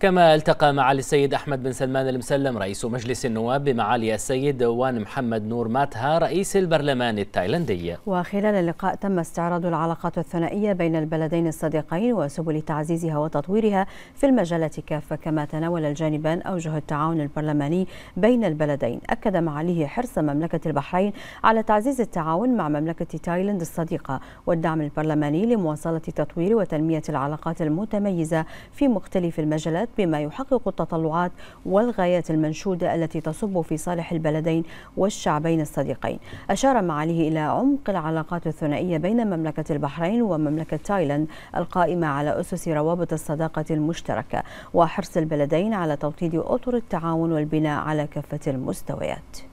كما التقى معالي السيد أحمد بن سلمان المسلم رئيس مجلس النواب بمعالي السيد وان محمد نور ماتها رئيس البرلمان التايلندي وخلال اللقاء تم استعراض العلاقات الثنائية بين البلدين الصديقين وسبل تعزيزها وتطويرها في المجالات كافة كما تناول الجانبان أوجه التعاون البرلماني بين البلدين أكد معاليه حرص مملكة البحرين على تعزيز التعاون مع مملكة تايلاند الصديقة والدعم البرلماني لمواصلة تطوير وتنمية العلاقات المتميزة في مختلف المجالات بما يحقق التطلعات والغايات المنشودة التي تصب في صالح البلدين والشعبين الصديقين أشار معاليه إلى عمق العلاقات الثنائية بين مملكة البحرين ومملكة تايلاند القائمة على أسس روابط الصداقة المشتركة وحرص البلدين على توطيد أطر التعاون والبناء على كافة المستويات